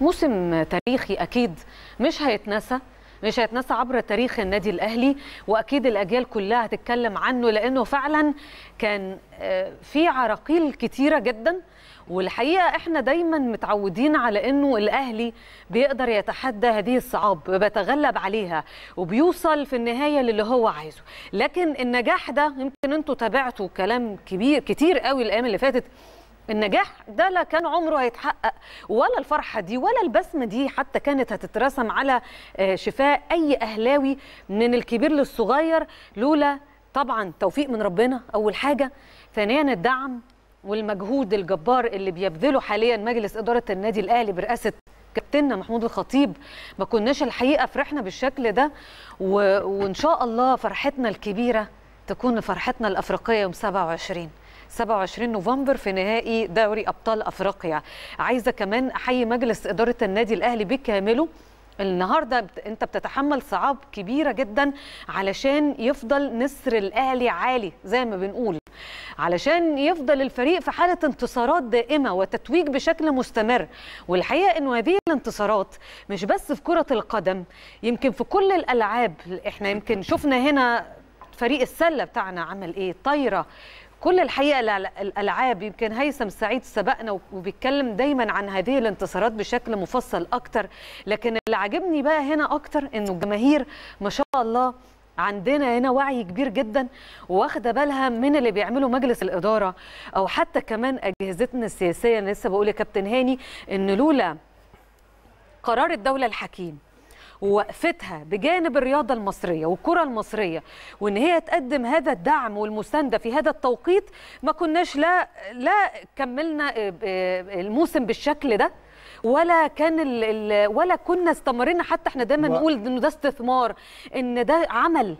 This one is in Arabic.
موسم تاريخي اكيد مش هيتنسى مش هيتنسى عبر تاريخ النادي الاهلي واكيد الاجيال كلها هتتكلم عنه لانه فعلا كان آه، في عراقيل كتيره جدا والحقيقه احنا دايما متعودين على انه الاهلي بيقدر يتحدى هذه الصعاب بيتغلب عليها وبيوصل في النهايه للي هو عايزه لكن النجاح ده يمكن انتم تابعتوا كلام كبير كتير قوي الايام اللي فاتت النجاح ده لا كان عمره هيتحقق ولا الفرحه دي ولا البسمه دي حتى كانت هتترسم على آه، شفاء اي اهلاوي من الكبير للصغير لولا طبعا توفيق من ربنا اول حاجه ثانيا الدعم والمجهود الجبار اللي بيبذله حاليا مجلس اداره النادي الاهلي برئاسه كابتننا محمود الخطيب ما كناش الحقيقه فرحنا بالشكل ده و... وان شاء الله فرحتنا الكبيره تكون فرحتنا الافريقيه يوم 27 27 نوفمبر في نهائي دوري ابطال افريقيا عايزه كمان احيي مجلس اداره النادي الاهلي بكامله النهارده انت بتتحمل صعاب كبيره جدا علشان يفضل نسر الاهلي عالي زي ما بنقول علشان يفضل الفريق في حاله انتصارات دائمه وتتويج بشكل مستمر والحقيقه انه هذه الانتصارات مش بس في كره القدم يمكن في كل الالعاب احنا يمكن شفنا هنا فريق السله بتاعنا عمل ايه طايره كل الحقيقه الالعاب يمكن هيثم سعيد سبقنا وبيتكلم دايما عن هذه الانتصارات بشكل مفصل اكتر لكن اللي عاجبني بقى هنا اكتر انه الجماهير ما شاء الله عندنا هنا وعي كبير جدا واخده بالها من اللي بيعمله مجلس الاداره او حتى كمان اجهزتنا السياسيه انا لسه بقول يا كابتن هاني ان لولا قرار الدوله الحكيم ووقفتها بجانب الرياضه المصريه والكره المصريه وان هي تقدم هذا الدعم والمسانده في هذا التوقيت ما كناش لا لا كملنا آه، آه، الموسم بالشكل ده ولا كان الـ الـ ولا كنا استمرنا حتى احنا دايما نقول انه ده استثمار ان ده عمل